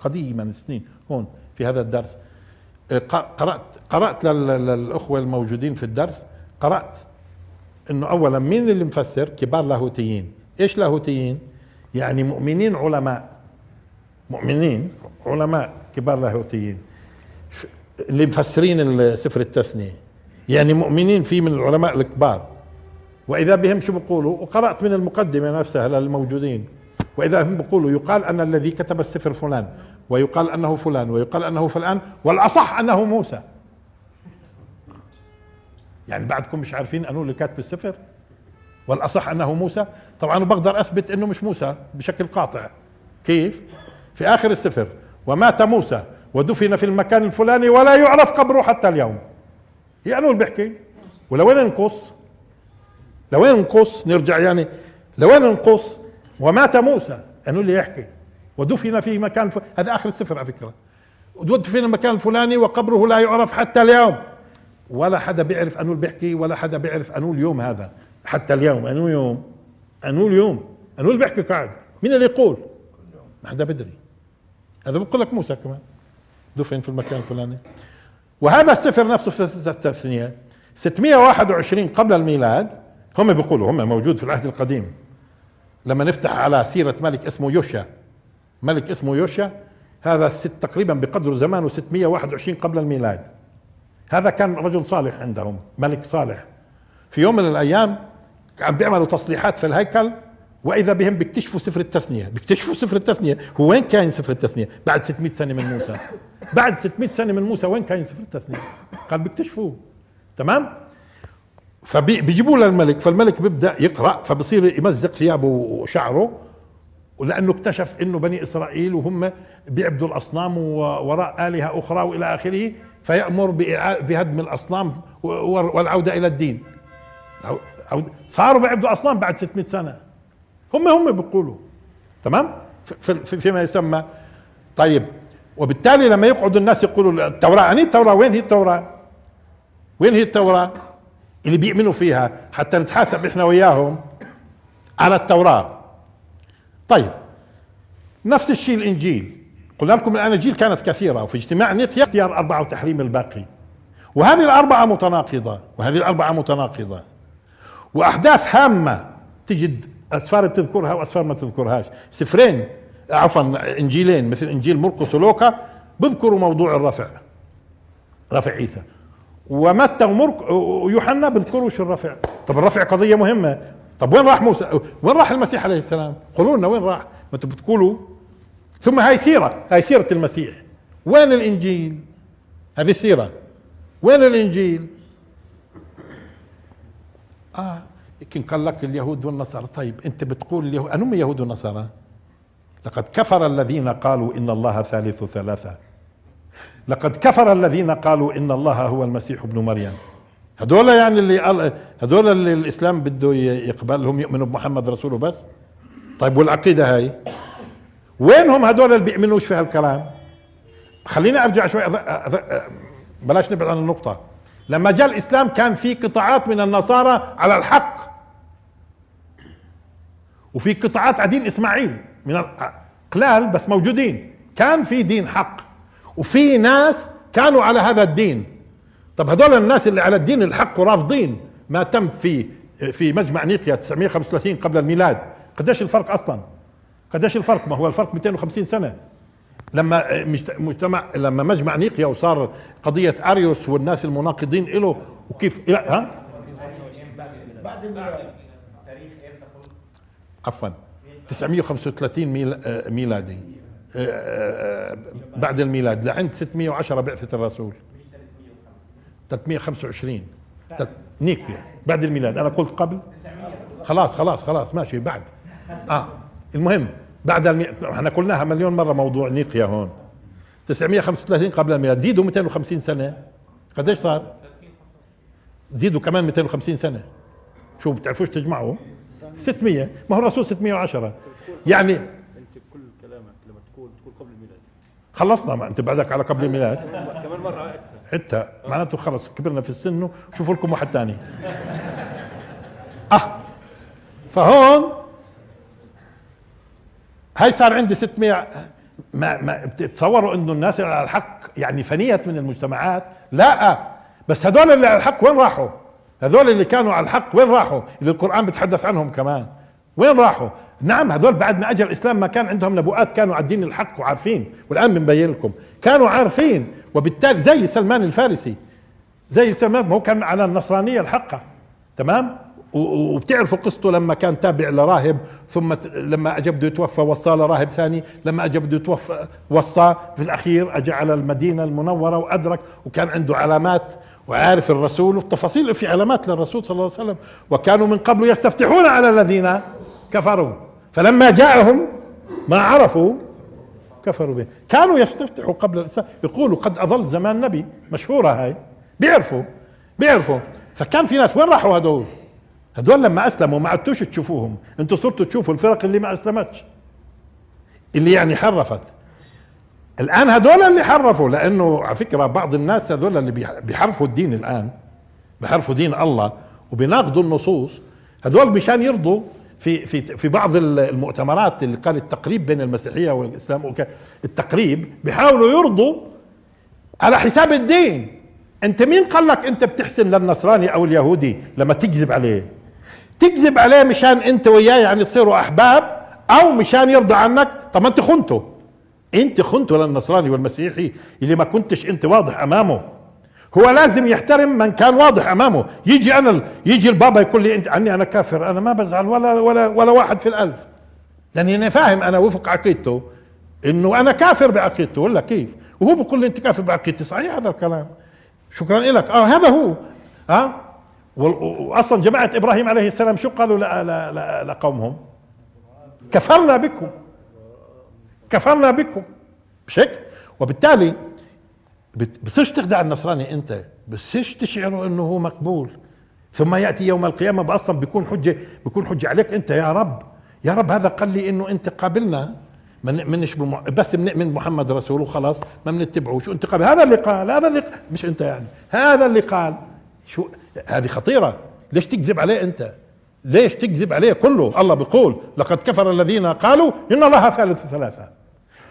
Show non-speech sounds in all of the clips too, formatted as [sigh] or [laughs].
قديما سنين هون في هذا الدرس آه، قرأت قرأت للأخوة الموجودين في الدرس قرأت انه اولا مين اللي مفسر كبار لاهوتيين ايش لاهوتيين يعني مؤمنين علماء مؤمنين علماء كبار لاهوتيين اللي مفسرين سفر التثنية يعني مؤمنين فيه من العلماء الكبار واذا بهم شو بيقولوا وقرأت من المقدمة نفسها للموجودين واذا هم بيقولوا يقال ان الذي كتب السفر فلان ويقال انه فلان ويقال انه فلان والاصح انه موسى يعني بعدكم مش عارفين انو اللي كاتب السفر والاصح انه موسى طبعا بقدر اثبت انه مش موسى بشكل قاطع كيف في اخر السفر ومات موسى ودفن في المكان الفلاني ولا يعرف قبره حتى اليوم يعني اللي بيحكي ولوين نقص لوين نقص نرجع يعني لوين نقص ومات موسى انه اللي يحكي ودفن في مكان ف... هذا اخر السفر على فكره ودفن المكان الفلاني وقبره لا يعرف حتى اليوم ولا حدا بيعرف انو بيحكي ولا حدا بيعرف انو اليوم هذا حتى اليوم انو يوم انو اليوم انو اللي بيحكي قاعد مين اللي يقول ما حدا بدري هذا بقول لك موسى كمان دفن في المكان الفلاني وهذا السفر نفسه في التثنية 621 قبل الميلاد هم بيقولوا هم موجود في العهد القديم لما نفتح على سيرة ملك اسمه يوشا ملك اسمه يوشا هذا الست تقريبا بقدر زمانه 621 قبل الميلاد هذا كان رجل صالح عندهم ملك صالح في يوم من الايام عم بيعملوا تصليحات في الهيكل واذا بهم بيكتشفوا سفر التثنيه بيكتشفوا سفر التثنيه هو وين كاين سفر التثنيه بعد 600 سنه من موسى بعد 600 سنه من موسى وين كاين سفر التثنيه قال بيكتشفوه تمام فبيجيبوه للملك فالملك بيبدا يقرا فبصير يمزق ثيابه وشعره ولانه اكتشف انه بني اسرائيل وهم بيعبدوا الاصنام وراء الهه اخرى والى اخره فيامر بهدم الاصنام والعوده الى الدين صاروا بيعبدوا اصنام بعد 600 سنه هم هم بيقولوا تمام فيما يسمى طيب وبالتالي لما يقعدوا الناس يقولوا التوراه اني يعني التوراه وين هي التوراه وين هي التوراه اللي بيؤمنوا فيها حتى نتحاسب احنا وياهم على التوراة طيب نفس الشيء الانجيل قلنا لكم الاناجيل كانت كثيرة وفي اجتماع نيت اختيار اربعة وتحريم الباقي وهذه الاربعة متناقضة وهذه الاربعة متناقضة واحداث هامة تجد اسفار بتذكرها واسفار ما تذكرهاش سفرين عفوا انجيلين مثل انجيل مرقس ولوكا بذكروا موضوع الرفع رفع عيسى ومتى ومرك ويوحنا بذكروا شو الرفع طب الرفع قضيه مهمه طب وين راح موسى وين راح المسيح عليه السلام قولوا لنا وين راح ما انتم بتقولوا ثم هاي سيره هاي سيره المسيح وين الانجيل هذه سيره وين الانجيل اه يمكن قال لك اليهود والنصارى طيب انت بتقول اليهود انهم يهود ونصارى لقد كفر الذين قالوا ان الله ثالث ثلاثه لقد كفر الذين قالوا ان الله هو المسيح ابن مريم هذول يعني اللي هذول اللي الاسلام بده يقبلهم يؤمنوا بمحمد رسوله بس طيب والعقيده هاي وين هم هذول اللي بيؤمنوش في هالكلام خليني ارجع شوي أذ... أذ... بلاش نبعد عن النقطه لما جاء الاسلام كان في قطاعات من النصارى على الحق وفي قطاعات عدين اسماعيل من قلال بس موجودين كان في دين حق وفي ناس كانوا على هذا الدين طب هذول الناس اللي على الدين الحق ورافضين ما تم في في مجمع نيقيا 935 قبل الميلاد قديش الفرق اصلا قديش الفرق ما هو الفرق 250 سنه لما مجتمع لما مجمع نيقيا وصار قضيه اريوس والناس المناقضين له وكيف لا ها بعد عفوا 935 آه، ميلادي بعد الميلاد لعند 610 بعثة الرسول 325 نيك بعد الميلاد انا قلت قبل خلاص خلاص خلاص ماشي بعد اه المهم بعد المي... احنا قلناها مليون مره موضوع نيقيا هون 935 قبل الميلاد زيدوا 250 سنه قديش صار؟ زيدوا كمان 250 سنه شو بتعرفوش تجمعوا 600 ما هو الرسول 610 يعني خلصنا ما انت بعدك على قبل الميلاد كمان مره حتى معناته خلص كبرنا في السن وشوفوا لكم واحد ثاني اه فهون هاي صار عندي 600 ما ما بتتصوروا انه الناس اللي على الحق يعني فنيت من المجتمعات لا بس هذول اللي على الحق وين راحوا هذول اللي كانوا على الحق وين راحوا اللي القرآن بتحدث عنهم كمان وين راحوا نعم هذول بعد ما اجى الاسلام ما كان عندهم نبوءات كانوا على الدين الحق وعارفين والان بنبين لكم كانوا عارفين وبالتالي زي سلمان الفارسي زي سلمان هو كان على النصرانيه الحقه تمام وبتعرفوا قصته لما كان تابع لراهب ثم لما اجى بده يتوفى وصاه لراهب ثاني لما اجى بده يتوفى وصاه في الاخير اجى على المدينه المنوره وادرك وكان عنده علامات وعارف الرسول والتفاصيل في علامات للرسول صلى الله عليه وسلم وكانوا من قبل يستفتحون على الذين كفروا فلما جاءهم ما عرفوا كفروا به كانوا يستفتحوا قبل الإسلام يقولوا قد أظل زمان نبي مشهورة هاي بيعرفوا بيعرفوا فكان في ناس وين راحوا هذول هذول لما أسلموا ما عدتوش تشوفوهم انتوا صرتوا تشوفوا الفرق اللي ما أسلمتش اللي يعني حرفت الآن هذول اللي حرفوا لأنه على فكرة بعض الناس هذول اللي بيحرفوا الدين الآن بيحرفوا دين الله وبيناقضوا النصوص هذول مشان يرضوا في في في بعض المؤتمرات اللي كان التقريب بين المسيحيه والاسلام التقريب بيحاولوا يرضوا على حساب الدين انت مين قال لك انت بتحسن للنصراني او اليهودي لما تكذب عليه تكذب عليه مشان انت وياه يعني تصيروا احباب او مشان يرضى عنك طب ما انت خنته انت خنته للنصراني والمسيحي اللي ما كنتش انت واضح امامه هو لازم يحترم من كان واضح امامه يجي انا يجي البابا يقول لي انت عني انا كافر انا ما بزعل ولا ولا ولا واحد في الالف لاني انا فاهم انا وفق عقيدته انه انا كافر بعقيدته ولا كيف وهو بيقول لي انت كافر بعقيدتي صحيح هذا الكلام شكرا لك اه هذا هو ها آه واصلا جماعه ابراهيم عليه السلام شو قالوا لقومهم كفرنا بكم كفرنا بكم مش هيك وبالتالي بتصيرش تخدع النصراني انت بتصيرش تشعره انه هو مقبول ثم ياتي يوم القيامه اصلا بيكون حجه بيكون حجه عليك انت يا رب يا رب هذا قال لي انه انت قابلنا ما نؤمنش بس بنؤمن بمحمد رسول وخلاص ما بنتبعوش انت قابل هذا اللي قال هذا اللي مش انت يعني هذا اللي قال شو هذه خطيره ليش تكذب عليه انت ليش تكذب عليه كله الله بيقول لقد كفر الذين قالوا ان الله ثالث ثلاثه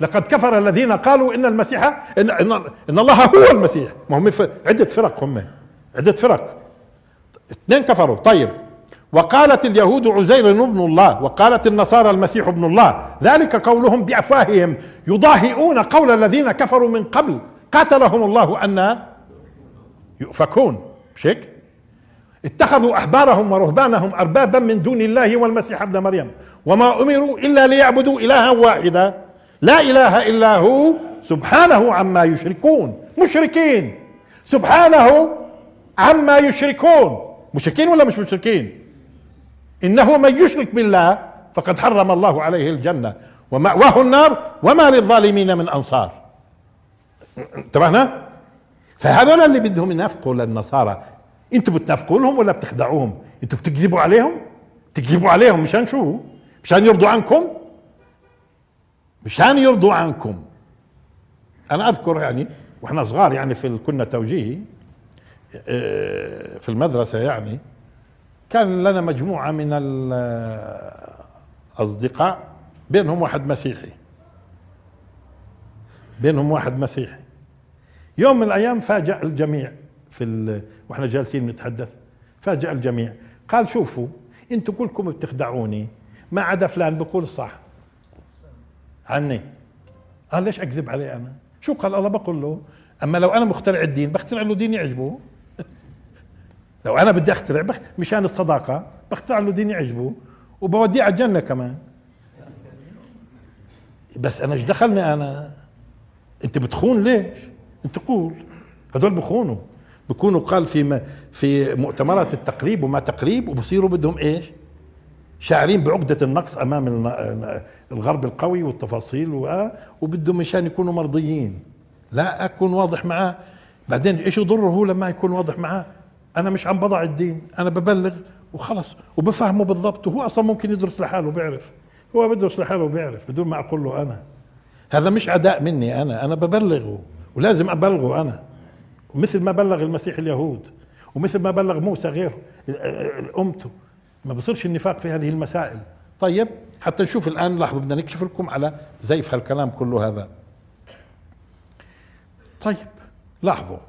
لقد كفر الذين قالوا ان المسيح ان ان, إن الله هو المسيح ما هم عده فرق هم عده فرق اثنين كفروا طيب وقالت اليهود عزير ابن الله وقالت النصارى المسيح ابن الله ذلك قولهم بافواههم يضاهئون قول الذين كفروا من قبل قاتلهم الله ان يؤفكون مش هيك؟ اتخذوا احبارهم ورهبانهم اربابا من دون الله والمسيح ابن مريم وما امروا الا ليعبدوا الها واحدا لا إله إلا هو سبحانه عما يشركون مشركين سبحانه عما يشركون مشركين ولا مش مشركين إنه من يشرك بالله فقد حرم الله عليه الجنة ومأواه النار وما للظالمين من أنصار انتبهنا فهذول اللي بدهم ينافقوا للنصارى انتوا بتنافقوا لهم ولا بتخدعوهم انتوا بتكذبوا عليهم تكذبوا عليهم مشان شو مشان يرضوا عنكم مشان يرضوا عنكم انا اذكر يعني واحنا صغار يعني في كنا توجيهي آه، في المدرسه يعني كان لنا مجموعه من الاصدقاء آه، بينهم واحد مسيحي بينهم واحد مسيحي يوم من الايام فاجأ الجميع في ال... واحنا جالسين نتحدث فاجأ الجميع قال شوفوا انتم كلكم بتخدعوني ما عدا فلان بقول صح عني قال ليش اكذب عليه انا شو قال الله بقول له اما لو انا مخترع الدين بخترع له دين يعجبه [laughs] لو انا بدي اخترع بخ... مشان الصداقه بخترع له دين يعجبه وبوديه على الجنه كمان بس انا ايش دخلني انا انت بتخون ليش انت قول هذول بخونوا بكونوا قال في ما في مؤتمرات التقريب وما تقريب وبصيروا بدهم ايش شاعرين بعقدة النقص أمام الغرب القوي والتفاصيل وبدهم مشان يكونوا مرضيين لا أكون واضح معاه بعدين إيش يضره هو لما يكون واضح معاه أنا مش عم بضع الدين أنا ببلغ وخلص وبفهمه بالضبط وهو أصلا ممكن يدرس لحاله بيعرف هو بدرس لحاله بيعرف بدون ما أقول له أنا هذا مش عداء مني أنا أنا ببلغه ولازم أبلغه أنا مثل ما بلغ المسيح اليهود ومثل ما بلغ موسى غيره أمته ما بصيرش النفاق في هذه المسائل طيب حتى نشوف الآن لاحظوا بدنا نكشف لكم على زيف هالكلام كله هذا طيب لاحظوا